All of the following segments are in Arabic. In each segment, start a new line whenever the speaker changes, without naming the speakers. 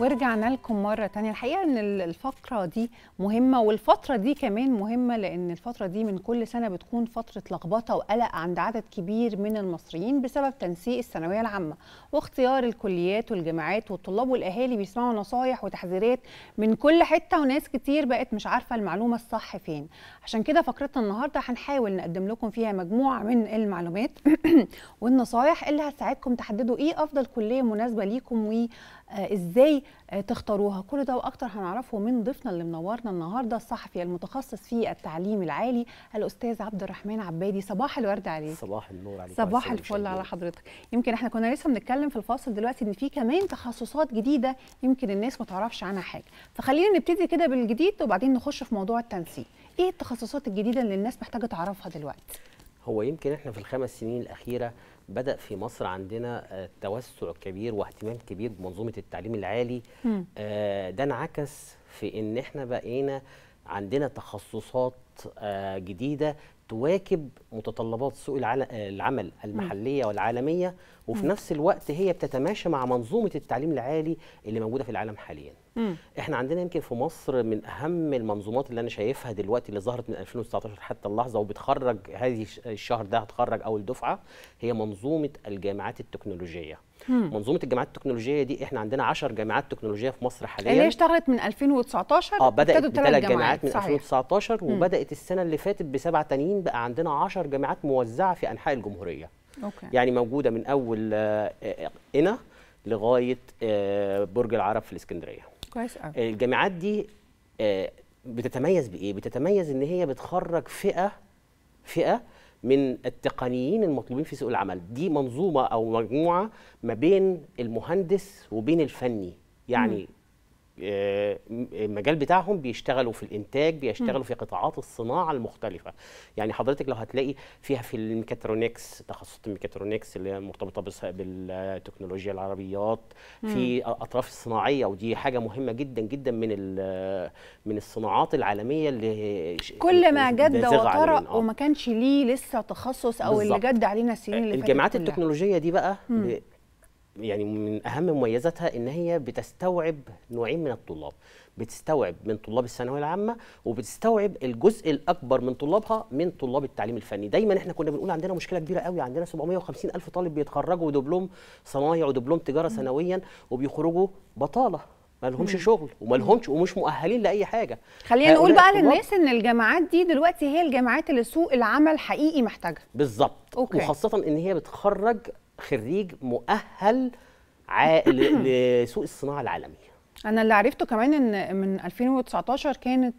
ورجعنا لكم مرة تانية الحقيقة ان الفقرة دي مهمة والفترة دي كمان مهمة لان الفترة دي من كل سنة بتكون فترة لخبطة وقلق عند عدد كبير من المصريين بسبب تنسيق الثانوية العامة واختيار الكليات والجامعات والطلاب والاهالي بيسمعوا نصايح وتحذيرات من كل حتة وناس كتير بقت مش عارفة المعلومة الصح فين عشان كده فقرتنا النهاردة هنحاول نقدم لكم فيها مجموعة من المعلومات والنصايح اللي هتساعدكم تحددوا ايه افضل كلية مناسبة ليكم و آه، ازاي آه، تختاروها كل ده واكتر هنعرفه من ضيفنا اللي منورنا النهارده الصحفي المتخصص في التعليم العالي الاستاذ عبد الرحمن عبادي صباح الورد عليك
صباح النور عليك صباح
الفل على حضرتك يمكن احنا كنا لسه بنتكلم في الفاصل دلوقتي ان في كمان تخصصات جديده يمكن الناس ما تعرفش عنها حاجه فخلينا نبتدي كده بالجديد وبعدين نخش في موضوع التنسيق ايه التخصصات الجديده اللي الناس محتاجه تعرفها دلوقتي
هو يمكن احنا في الخمس سنين الاخيره بدا في مصر عندنا آه، توسع كبير واهتمام كبير بمنظومه التعليم العالي آه، ده انعكس في ان احنا بقينا عندنا تخصصات آه، جديده تواكب متطلبات سوق العمل المحليه والعالميه وفي نفس الوقت هي بتتماشى مع منظومه التعليم العالي اللي موجوده في العالم حاليا مم. احنا عندنا يمكن في مصر من اهم المنظومات اللي انا شايفها دلوقتي اللي ظهرت من 2019 حتى اللحظه وبتخرج هذه الشهر ده هتخرج اول دفعه هي منظومه الجامعات التكنولوجيه مم. منظومه الجامعات التكنولوجيه دي احنا عندنا 10 جامعات تكنولوجيه في مصر حاليا اللي هي اشتغلت
من 2019 اه بدات ثلاث جامعات من صحيح.
2019 مم. وبدات السنه اللي فاتت بسبعه تانيين بقى عندنا 10 جامعات موزعه في انحاء الجمهوريه أوكي. يعني موجوده من اول قنا آه، آه، لغايه آه، برج العرب في الاسكندريه كويس قوي آه، الجامعات دي آه، بتتميز بايه بتتميز ان هي بتخرج فئه فئه من التقنيين المطلوبين في سوق العمل دي منظومه او مجموعه ما بين المهندس وبين الفني يعني م. آه، المجال بتاعهم بيشتغلوا في الانتاج بيشتغلوا في قطاعات الصناعه المختلفه يعني حضرتك لو هتلاقي فيها في الميكاترونكس تخصصات الميكاترونكس اللي هي مرتبطه بالتكنولوجيا العربيات في اطراف الصناعيه ودي حاجه مهمه جدا جدا من من الصناعات العالميه اللي كل ما جد وطرا آه.
وما كانش ليه لسه تخصص او بالزبط. اللي جد علينا السنين اللي فاتت الجامعات التكنولوجيه
دي بقى يعني من اهم مميزاتها ان هي بتستوعب نوعين من الطلاب بتستوعب من طلاب الثانويه العامه وبتستوعب الجزء الاكبر من طلابها من طلاب التعليم الفني دايما احنا كنا بنقول عندنا مشكله كبيره قوي عندنا 750 الف طالب بيتخرجوا دبلوم صنايع ودبلوم تجاره سنويا وبيخرجوا بطاله ما لهمش شغل وما لهمش ومش مؤهلين لاي حاجه خلينا نقول بقى للناس
ان الجامعات دي دلوقتي هي الجامعات اللي سوق العمل حقيقي محتاجها
بالظبط وخاصه ان هي بتخرج خريج مؤهل لسوق الصناعه العالمي
انا اللي عرفته كمان ان من 2019 كانت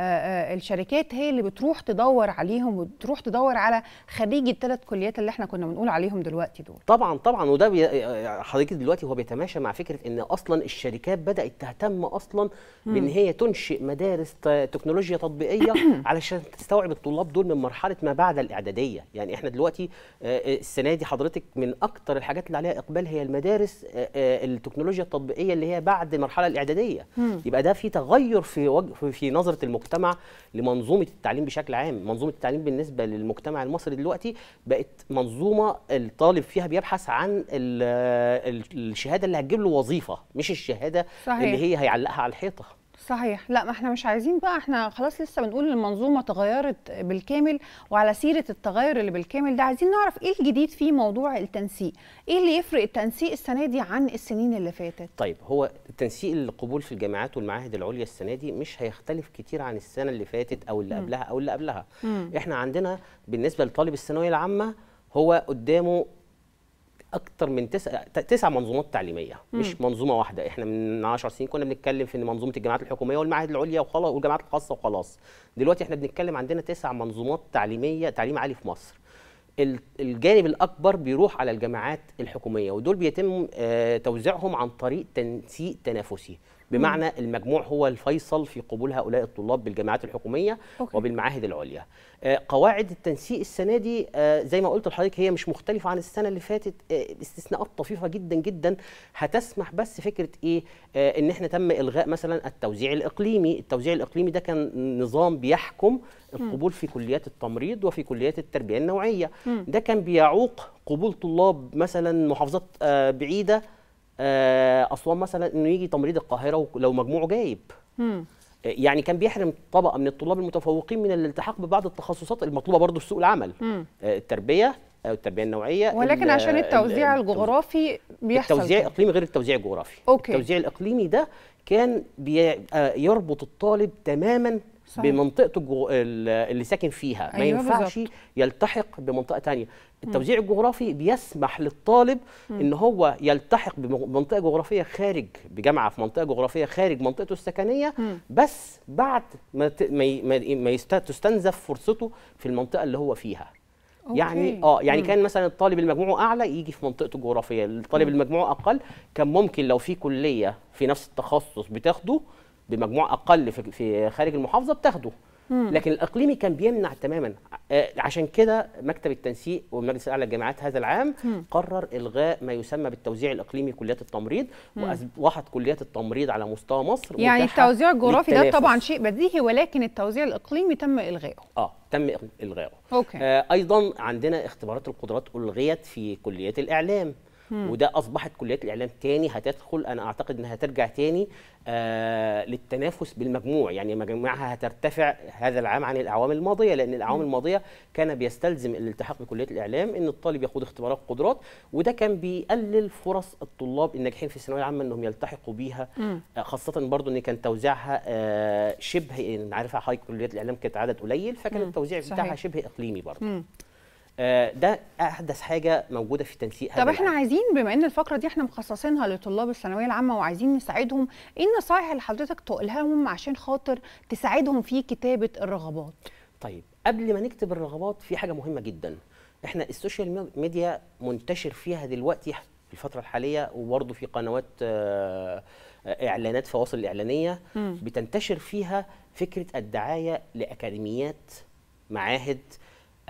آه، آه، الشركات هي اللي بتروح تدور عليهم وتروح تدور على خريج الثلاث كليات اللي احنا كنا بنقول عليهم دلوقتي دول
طبعا طبعا وده بي... آه، حضرتك دلوقتي هو بيتماشى مع فكره ان اصلا الشركات بدات تهتم اصلا بان هي تنشئ مدارس تكنولوجيا تطبيقيه علشان تستوعب الطلاب دول من مرحله ما بعد الاعداديه يعني احنا دلوقتي السنه دي حضرتك من اكتر الحاجات اللي عليها اقبال هي المدارس التكنولوجيا التطبيقيه اللي هي بعد المرحله الاعداديه يبقى ده في تغير في وج... في نظره المجتمع المجتمع لمنظومه التعليم بشكل عام منظومه التعليم بالنسبه للمجتمع المصري دلوقتي بقت منظومه الطالب فيها بيبحث عن الشهاده اللي هتجيب له وظيفه مش الشهاده صحيح. اللي هي هيعلقها على الحيطه
صحيح لا ما احنا مش عايزين بقى احنا خلاص لسه بنقول المنظومه اتغيرت بالكامل وعلى سيره التغير اللي بالكامل ده عايزين نعرف ايه الجديد في موضوع التنسيق ايه اللي يفرق التنسيق السنه دي عن السنين اللي فاتت
طيب هو التنسيق القبول في الجامعات والمعاهد العليا السنه دي مش هيختلف كتير عن السنه اللي فاتت او اللي قبلها او اللي قبلها م. احنا عندنا بالنسبه لطالب الثانويه العامه هو قدامه اكتر من تسع تسع منظومات تعليميه مم. مش منظومه واحده احنا من 10 سنين كنا بنتكلم في ان منظومه الجامعات الحكوميه والمعاهد العليا وخلاص والجامعات الخاصه وخلاص دلوقتي احنا بنتكلم عندنا تسع منظومات تعليميه تعليم عالي في مصر الجانب الاكبر بيروح على الجامعات الحكوميه ودول بيتم آه، توزيعهم عن طريق تنسيق تنافسي بمعنى م. المجموع هو الفيصل في قبول هؤلاء الطلاب بالجامعات الحكوميه أوكي. وبالمعاهد العليا آه، قواعد التنسيق السنه دي آه، زي ما قلت لحضرتك هي مش مختلفه عن السنه اللي فاتت آه، استثناءات طفيفه جدا جدا هتسمح بس فكره ايه ان احنا تم الغاء مثلا التوزيع الاقليمي التوزيع الاقليمي ده كان نظام بيحكم القبول في كليات التمريض وفي كليات التربيه النوعيه ده كان بيعوق قبول طلاب مثلا محافظات بعيده آه، اسوان مثلا انه يجي تمريض القاهره لو مجموعه جايب آه، يعني كان بيحرم طبقه من الطلاب المتفوقين من الالتحاق ببعض التخصصات المطلوبه برضه في سوق العمل آه، التربيه او التربيه النوعيه ولكن عشان التوزيع
الجغرافي بيحصل التوزيع
الاقليمي غير التوزيع الجغرافي أوكي. التوزيع الاقليمي ده كان يربط الطالب تماما صحيح. بمنطقته اللي ساكن فيها أيوة ما ينفعش بالزبط. يلتحق بمنطقه ثانيه التوزيع الجغرافي بيسمح للطالب ان هو يلتحق بمنطقه جغرافيه خارج بجامعه في منطقه جغرافيه خارج منطقته السكنيه بس بعد ما ما تستنزف فرصته في المنطقه اللي هو فيها أوكي. يعني اه يعني كان مثلا الطالب المجموعه اعلى يجي في منطقته الجغرافيه الطالب المجموعه اقل كان ممكن لو في كليه في نفس التخصص بتاخده بمجموع اقل في خارج المحافظه بتاخده لكن الاقليمي كان بيمنع تماما آه، عشان كده مكتب التنسيق والمجلس الاعلى للجامعات هذا العام قرر الغاء ما يسمى بالتوزيع الاقليمي كليات التمريض واصبحت كليات التمريض على مستوى مصر يعني التوزيع الجغرافي ده طبعا شيء
بديهي ولكن التوزيع الاقليمي تم الغائه
اه تم الغائه اوكي آه ايضا عندنا اختبارات القدرات الغيت في كليات الاعلام مم. وده اصبحت كليات الاعلام تاني هتدخل انا اعتقد انها هترجع تاني آه للتنافس بالمجموع يعني مجموعها هترتفع هذا العام عن الاعوام الماضيه لان الاعوام مم. الماضيه كان بيستلزم الالتحاق بكليه الاعلام ان الطالب يخوض اختبارات قدرات وده كان بيقلل فرص الطلاب الناجحين في الثانويه العامه انهم يلتحقوا بيها مم. آه، خاصه برضو ان كان توزيعها آه شبه عارفه حضرتك كليات الاعلام كانت عدد قليل فكان التوزيع بتاعها شبه اقليمي برضه آه، ده احدث حاجه موجوده في تنسيق طب احنا العام.
عايزين بما ان الفقره دي احنا مخصصينها لطلاب الثانويه العامه وعايزين نساعدهم ايه النصائح اللي حضرتك
تقولها لهم عشان خاطر
تساعدهم في كتابه الرغبات
طيب قبل ما نكتب الرغبات في حاجه مهمه جدا احنا السوشيال ميديا منتشر فيها دلوقتي في الفتره الحاليه وبرضه في قنوات آه، آه، اعلانات فواصل الاعلانيه بتنتشر فيها فكره الدعايه لاكاديميات معاهد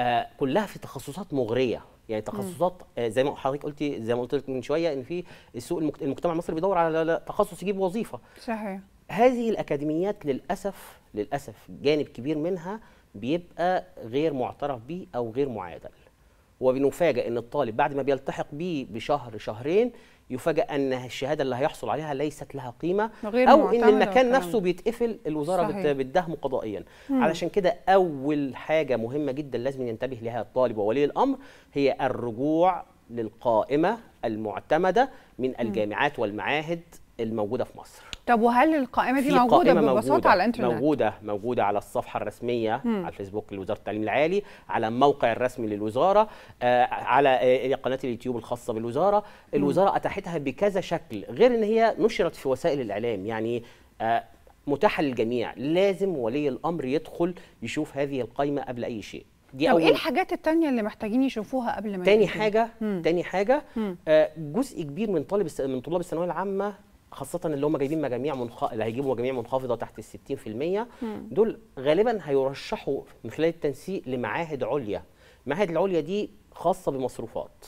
آه، كلها في تخصصات مغريه يعني تخصصات آه، زي ما حضرتك قلتي زي ما قلت لك من شويه ان في السوق المجتمع المصري بيدور على تخصص يجيب وظيفه صحيح هذه الاكاديميات للاسف للاسف جانب كبير منها بيبقى غير معترف به او غير معادل وبنفاجئ ان الطالب بعد ما بيلتحق بيه بشهر شهرين يفاجأ أن الشهادة اللي هيحصل عليها ليست لها قيمة أو إن المكان نفسه بيتقفل الوزارة صحيح. قضائيا مم. علشان كده أول حاجة مهمة جدا لازم ينتبه لها الطالب وولي الأمر هي الرجوع للقائمة المعتمدة من الجامعات والمعاهد الموجودة في مصر
طب وهل القائمه دي موجوده ببساطه موجودة على الانترنت
موجوده موجوده على الصفحه الرسميه مم. على الفيسبوك لوزاره التعليم العالي على الموقع الرسمي للوزاره آه على آه قناه اليوتيوب الخاصه بالوزاره الوزاره مم. اتاحتها بكذا شكل غير ان هي نشرت في وسائل الاعلام يعني آه متاحه للجميع لازم ولي الامر يدخل يشوف هذه القائمه قبل اي شيء دي طب إيه أول ايه الحاجات
التانية اللي محتاجين يشوفوها قبل ما تاني يشوفوها. حاجة
مم. تاني حاجة آه جزء كبير من طالب من طلاب الثانوية العامة خاصة اللي هم جايبين مجاميع منخ... اللي هيجيبوا مجاميع منخفضة تحت ال 60% دول غالبا هيرشحوا من خلال التنسيق لمعاهد عليا. المعاهد العليا دي خاصة بمصروفات.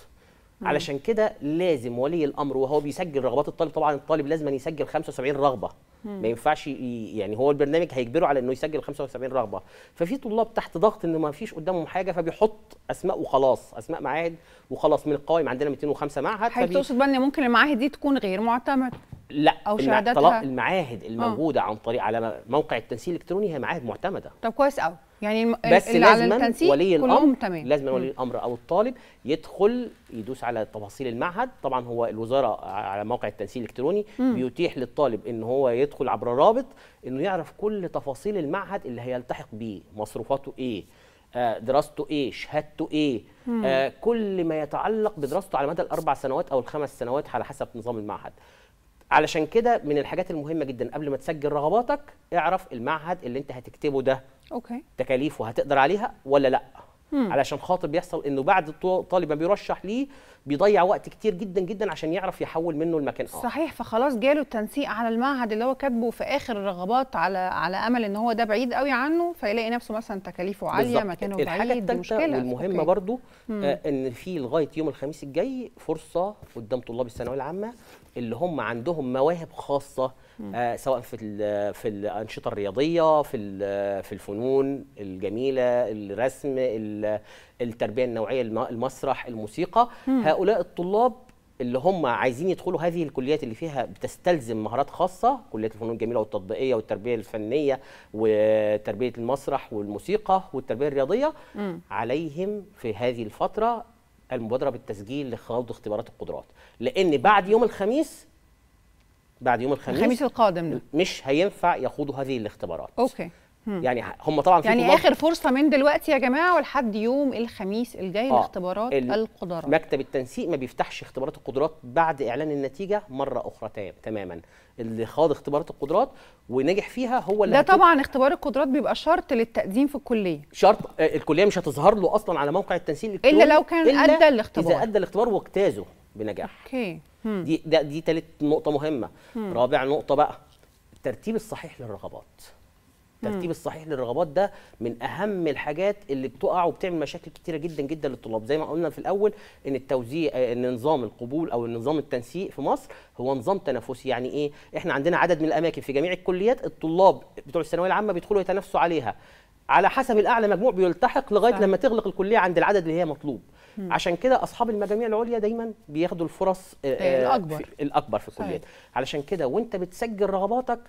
علشان كده لازم ولي الامر وهو بيسجل رغبات الطالب طبعا الطالب لازم يسجل 75 رغبه ما ينفعش يعني هو البرنامج هيجبره على انه يسجل 75 رغبه ففي طلاب تحت ضغط أنه ما فيش قدامهم حاجه فبيحط اسماء وخلاص اسماء معاهد وخلاص من القوائم عندنا 205 معهد حضرتك تقصد
بقى ان ممكن المعاهد دي تكون غير معتمد.
لا او شهاداتها المعاهد آه. الموجوده أوه. عن طريق على موقع التنسيق الالكتروني هي معاهد معتمده طب كويس قوي
يعني الم... بس اللي لازم على ولي الامر تمام. لازم ولي
الامر او الطالب يدخل يدوس على تفاصيل المعهد طبعا هو الوزاره على موقع التنسيق الالكتروني مم. بيتيح للطالب ان هو يدخل عبر رابط انه يعرف كل تفاصيل المعهد اللي هيلتحق بيه مصروفاته ايه آه، دراسته ايه شهادته ايه مم. آه كل ما يتعلق بدراسته على مدى الاربع سنوات او الخمس سنوات على حسب نظام المعهد علشان كده من الحاجات المهمه جدا قبل ما تسجل رغباتك اعرف المعهد اللي انت هتكتبه ده اوكي تكاليفه هتقدر عليها ولا لا مم. علشان خاطر بيحصل انه بعد الطالب ما بيرشح ليه بيضيع وقت كتير جدا جدا عشان يعرف يحول منه المكان آخر. آه.
صحيح فخلاص جاله التنسيق على المعهد اللي هو كاتبه في اخر الرغبات على على امل ان هو ده بعيد قوي عنه فيلاقي نفسه مثلا تكاليفه عاليه مكانه بعيد الحاجة الثالثه مشكله والمهمه برضو
آه ان في لغايه يوم الخميس الجاي فرصه قدام طلاب الثانويه العامه اللي هم عندهم مواهب خاصه آه، سواء في في الانشطه الرياضيه في في الفنون الجميله الرسم التربيه النوعيه المسرح الموسيقى هؤلاء الطلاب اللي هم عايزين يدخلوا هذه الكليات اللي فيها بتستلزم مهارات خاصه كليات الفنون الجميله والتطبيقيه والتربيه الفنيه وتربيه المسرح والموسيقى والتربيه الرياضيه م. عليهم في هذه الفتره المبادره بالتسجيل لخوض اختبارات القدرات لان بعد يوم الخميس بعد يوم الخميس الخميس القادم ده. مش هينفع يخوضوا هذه الاختبارات اوكي هم. يعني هم طبعا في يعني اخر
فرصه من دلوقتي يا جماعه ولحد يوم الخميس الجاي آه. لاختبارات ال... القدرات
مكتب التنسيق ما بيفتحش اختبارات القدرات بعد اعلان النتيجه مره اخرى تماما اللي خاض اختبارات القدرات ونجح فيها هو اللي ده هتب...
طبعا اختبار القدرات بيبقى شرط للتقديم في الكليه
شرط آه، الكليه مش هتظهر له اصلا على موقع التنسيق الا لو كان ادى الاختبار اذا ادى الاختبار واجتازه بنجاح اوكي دي ده دي ثالث نقطه مهمه مم. رابع نقطه بقى الترتيب الصحيح للرغبات الترتيب الصحيح للرغبات ده من اهم الحاجات اللي بتقع وبتعمل مشاكل كتيره جدا جدا للطلاب زي ما قلنا في الاول ان التوزيع آه، ان نظام القبول او نظام التنسيق في مصر هو نظام تنافسي يعني ايه احنا عندنا عدد من الاماكن في جميع الكليات الطلاب بتوع الثانويه العامه بيدخلوا يتنافسوا عليها على حسب الاعلى مجموع بيلتحق لغايه صح. لما تغلق الكليه عند العدد اللي هي مطلوب عشان كده اصحاب المجاميع العليا دايما بياخدوا الفرص آه، طيب، آه، الاكبر في الاكبر في الكليات طيب. علشان كده وانت بتسجل رغباتك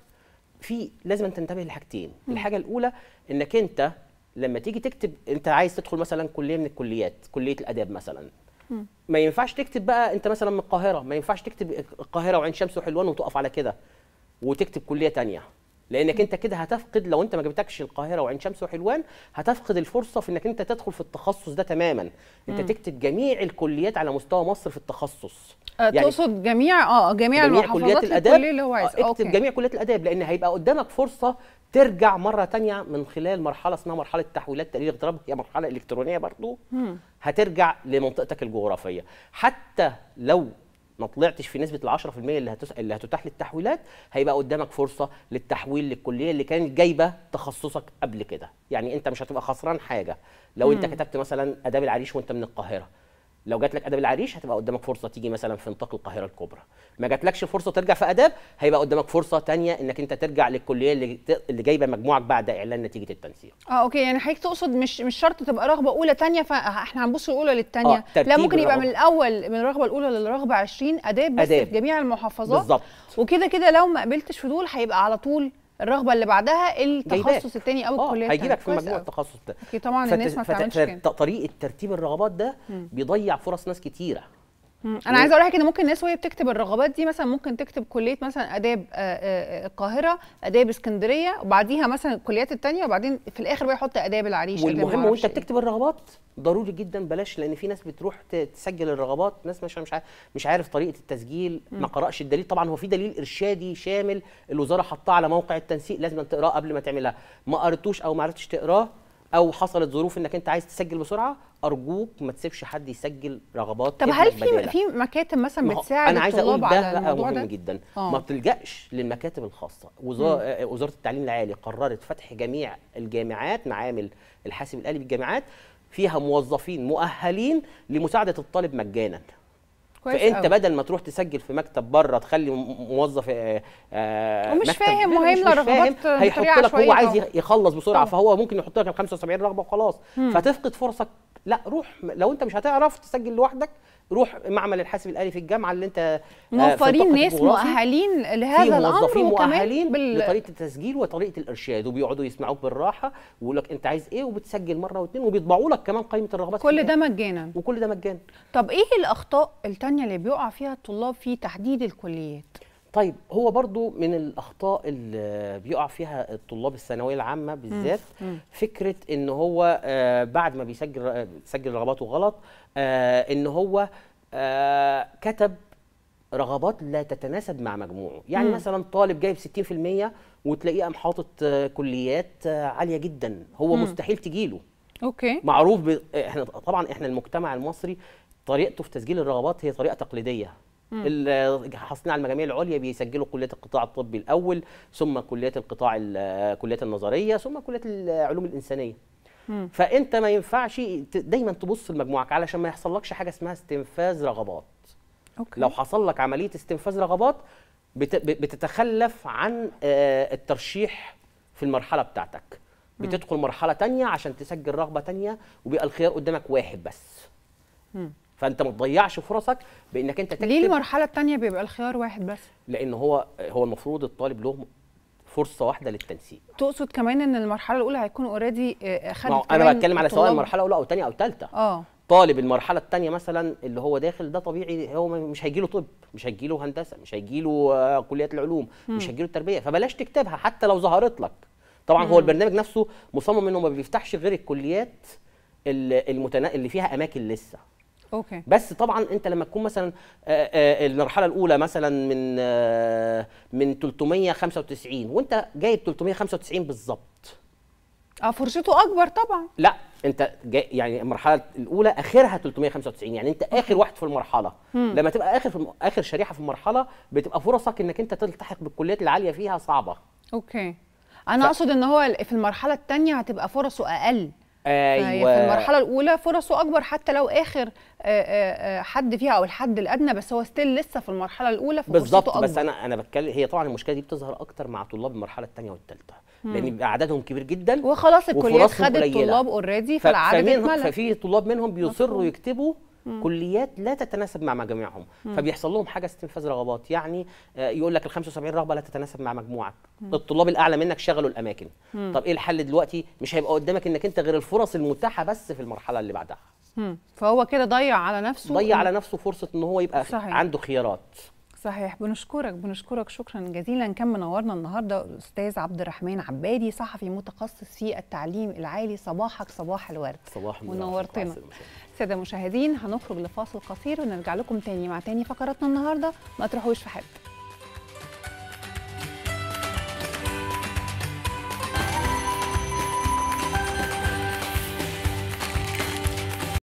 في لازم تنتبه لحاجتين الحاجه الاولى انك انت لما تيجي تكتب انت عايز تدخل مثلا كليه من الكليات كليه الاداب مثلا ما ينفعش تكتب بقى انت مثلا من القاهره ما ينفعش تكتب آه، القاهره وعين شمس وحلوان وتقف على كده وتكتب كليه تانية لانك انت كده هتفقد لو انت ما جبتكش القاهره وعين شمس وحلوان هتفقد الفرصه في انك انت تدخل في التخصص ده تماما انت م. تكتب جميع الكليات على مستوى مصر في التخصص أه يعني تقصد
جميع اه جميع, جميع كليات الاداب اللي هو عايز. آه، اكتب أوكي. جميع
كليات الاداب لان هيبقى قدامك فرصه ترجع مره تانية من خلال مرحله اسمها مرحله تحويلات تقرير اغتراب هي مرحله الكترونيه برضو م. هترجع لمنطقتك الجغرافيه حتى لو ما طلعتش في نسبه ال 10% اللي هتس... اللي هتتاح للتحويلات هيبقى قدامك فرصه للتحويل للكليه اللي كانت جايبه تخصصك قبل كده يعني انت مش هتبقى خسران حاجه لو مم. انت كتبت مثلا اداب العريش وانت من القاهره لو جات لك اداب العريش هتبقى قدامك فرصه تيجي مثلا في نطاق القاهره الكبرى ما جاتلكش فرصه ترجع في اداب هيبقى قدامك فرصه تانية انك انت ترجع للكليه اللي اللي جايبه مجموعك بعد اعلان نتيجه التنسيق
اه اوكي يعني حضرتك تقصد مش مش شرط تبقى رغبه اولى تانية فاحنا هنبص الاولى للتانية آه لا ممكن يبقى من الاول من الرغبه الاولى للرغبه 20 اداب بس أداب. في جميع المحافظات بالظبط وكده كده لو ما قبلتش في دول هيبقى على طول الرغبه اللي بعدها التخصص الثاني او آه، الكليه الثانيه هيجيلك في مجموعه
التخصص ده طبعا الناس ما بتعملش كده طريقه ترتيب الرغبات ده بيضيع فرص ناس كتيره
انا عايز اقول لك ان ممكن الناس وهي بتكتب الرغبات دي مثلا ممكن تكتب كليه مثلا اداب آه، آه، آه، القاهره اداب اسكندريه وبعديها مثلا الكليات الثانيه وبعدين في الاخر بقى يحط اداب العريش والمهم وانت
إيه. بتكتب الرغبات ضروري جدا بلاش لان في ناس بتروح تسجل الرغبات ناس مش مش عارف مش عارف طريقه التسجيل م. ما قراش الدليل طبعا هو في دليل ارشادي شامل الوزاره حطاه على موقع التنسيق لازم تقراه قبل ما تعملها ما قرتوش او ما عرفتش تقراه او حصلت ظروف انك انت عايز تسجل بسرعه ارجوك ما تسيبش حد يسجل رغبات طب هل في في
مكاتب مثلا بتساعد انا عايز اقول ده بقى مهم ده؟ جدا
أوه. ما بتلجاش للمكاتب الخاصه وزاره آه، وزاره التعليم العالي قررت فتح جميع الجامعات معامل الحاسب الالي بالجامعات فيها موظفين مؤهلين لمساعده الطالب مجانا فانت أوي. بدل ما تروح تسجل في مكتب بره تخلي موظف آآ آه، آه، ومش فاهم وهيملى رغبات
هيحط لك هو عايز
يخلص بسرعه طبعا. فهو ممكن يحط لك 75 رغبه وخلاص فتفقد فرصك لا روح لو انت مش هتعرف تسجل لوحدك روح معمل الحاسب الالي في الجامعه اللي انت آه، موفرين ناس مؤهلين
لهذا الامر مؤهلين بال... لطريقه
التسجيل وطريقه الارشاد وبيقعدوا يسمعوك بالراحه ويقول لك انت عايز ايه وبتسجل مره واثنين وبيطبعوا لك كمان قائمه الرغبات كل ده
مجانا وكل ده مجانا طب ايه الاخطاء الثانيه اللي بيقع فيها الطلاب في تحديد الكليات
طيب هو برضو من الاخطاء اللي بيقع فيها الطلاب الثانويه العامه بالذات فكره ان هو آه، بعد ما بيسجل آه، سجل رغباته غلط آه، ان هو كتب رغبات لا تتناسب مع مجموعه يعني مم. مثلا طالب جايب 60% وتلاقيه قام حاطط كليات عاليه جدا هو مم. مستحيل تجيله اوكي معروف ب... احنا طبعا احنا المجتمع المصري طريقته في تسجيل الرغبات هي طريقه تقليديه حاصلين على المجاميع العليا بيسجلوا كليه القطاع الطبي الاول ثم كليات القطاع كليات النظريه ثم كليات العلوم الانسانيه فانت ما ينفعش دايما تبص لمجموعك علشان ما يحصلكش حاجه اسمها استنفاذ رغبات أوكي. لو حصل لك عمليه استنفاذ رغبات بتتخلف عن آه، الترشيح في المرحله بتاعتك بتدخل مرحله تانية عشان تسجل رغبه تانية وبيبقى الخيار قدامك واحد بس فانت ما تضيعش فرصك بانك انت تكتب ليه المرحله
الثانيه بيبقى الخيار واحد بس
لان هو هو المفروض الطالب له فرصه واحده للتنسيق
تقصد كمان ان المرحله الاولى هيكون اوريدي آه، آه، خدت انا بتكلم على سواء المرحله
الاولى او الثانيه او الثالثه اه طالب المرحله الثانيه مثلا اللي هو داخل ده طبيعي هو مش هيجي له طب مش هيجي له هندسه مش هيجي له آه، كليه العلوم م. مش هيجي له التربيه فبلاش تكتبها حتى لو ظهرت لك طبعا م. هو البرنامج نفسه مصمم انه ما بيفتحش غير الكليات المتنا... اللي فيها اماكن لسه اوكي بس طبعا انت لما تكون مثلا المرحله الاولى مثلا من من 395 وانت جايب 395 بالظبط
اه فرشته اكبر طبعا
لا انت جاي يعني المرحله الاولى اخرها 395 يعني انت اخر واحد في المرحله مم. لما تبقى اخر في الم... اخر شريحه في المرحله بتبقى فرصك انك انت تلتحق بالكليات العاليه فيها صعبه
اوكي انا ف... اقصد ان هو في المرحله الثانيه هتبقى فرصه اقل
ايوه في المرحله
الاولى فرصه اكبر حتى لو اخر آه، آه، آه، حد فيها او الحد الادنى بس هو ستيل لسه في المرحله الاولى بالظبط بس
انا انا بتكلم هي طبعا المشكله دي بتظهر اكتر مع طلاب المرحله الثانيه والثالثه لان عددهم كبير جدا وخلاص الكليات خدت طلاب
اوريدي فالعدد اتملى
ففي طلاب منهم بيصروا يكتبوا كليات لا تتناسب مع مجاميعهم فبيحصل لهم حاجه استنفاذ رغبات يعني آه، يقول لك ال 75 رغبه لا تتناسب مع مجموعك الطلاب الاعلى منك شغلوا الاماكن طب ايه الحل دلوقتي مش هيبقى قدامك انك انت غير الفرص المتاحه بس في المرحله اللي بعدها
فهو كده ضيع على نفسه ضيع على نفسه
فرصه ان هو يبقى صحيح. عنده خيارات
صحيح بنشكرك بنشكرك شكرا جزيلا كان منورنا النهارده الاستاذ عبد الرحمن عبادي صحفي متخصص في التعليم العالي صباحك صباح الورد
صباح منورتنا
ساده مشاهدين هنخرج لفاصل قصير ونرجع لكم تاني مع تاني فقراتنا النهارده ما تروحوش في حد